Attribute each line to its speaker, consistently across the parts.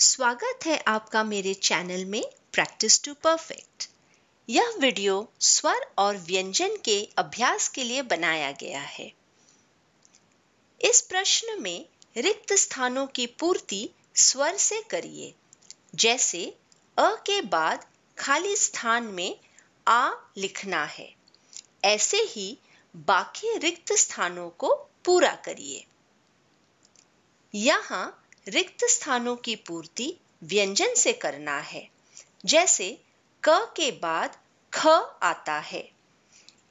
Speaker 1: स्वागत है आपका मेरे चैनल में प्रैक्टिस टू परफेक्ट यह वीडियो स्वर और व्यंजन के अभ्यास के लिए बनाया गया है इस प्रश्न में रिक्त स्थानों की पूर्ति स्वर से करिए जैसे अ के बाद खाली स्थान में आ लिखना है ऐसे ही बाकी रिक्त स्थानों को पूरा करिए यहां रिक्त स्थानों की पूर्ति व्यंजन से करना है जैसे क के बाद ख आता है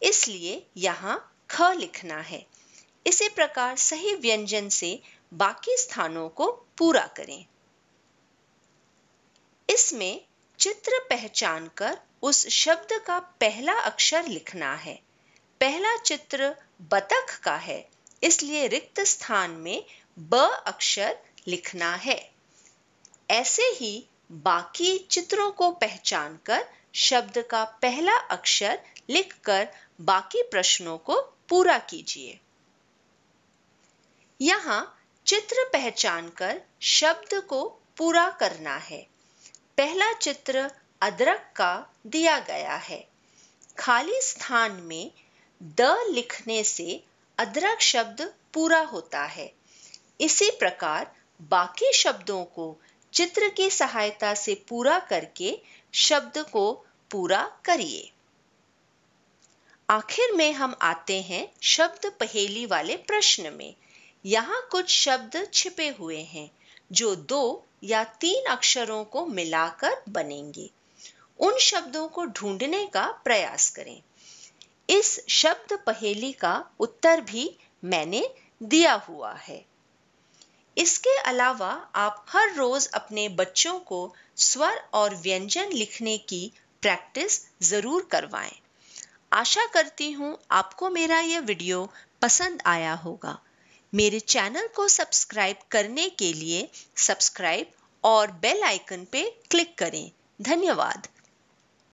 Speaker 1: इसलिए यहाँ ख लिखना है इसी प्रकार सही व्यंजन से बाकी स्थानों को पूरा करें इसमें चित्र पहचान कर उस शब्द का पहला अक्षर लिखना है पहला चित्र बतख का है इसलिए रिक्त स्थान में ब अक्षर लिखना है ऐसे ही बाकी चित्रों को पहचान कर शब्द का पहला अक्षर लिखकर बाकी प्रश्नों को पूरा कीजिए यहां चित्र पहचान कर शब्द को पूरा करना है पहला चित्र अदरक का दिया गया है खाली स्थान में द लिखने से अदरक शब्द पूरा होता है इसी प्रकार बाकी शब्दों को चित्र की सहायता से पूरा करके शब्द को पूरा करिए आखिर में हम आते हैं शब्द पहेली वाले प्रश्न में यहाँ कुछ शब्द छिपे हुए हैं जो दो या तीन अक्षरों को मिलाकर बनेंगे उन शब्दों को ढूंढने का प्रयास करें इस शब्द पहेली का उत्तर भी मैंने दिया हुआ है इसके अलावा आप हर रोज अपने बच्चों को स्वर और व्यंजन लिखने की प्रैक्टिस जरूर करवाएं। आशा करती हूँ आपको मेरा यह वीडियो पसंद आया होगा मेरे चैनल को सब्सक्राइब करने के लिए सब्सक्राइब और बेल आइकन पे क्लिक करें धन्यवाद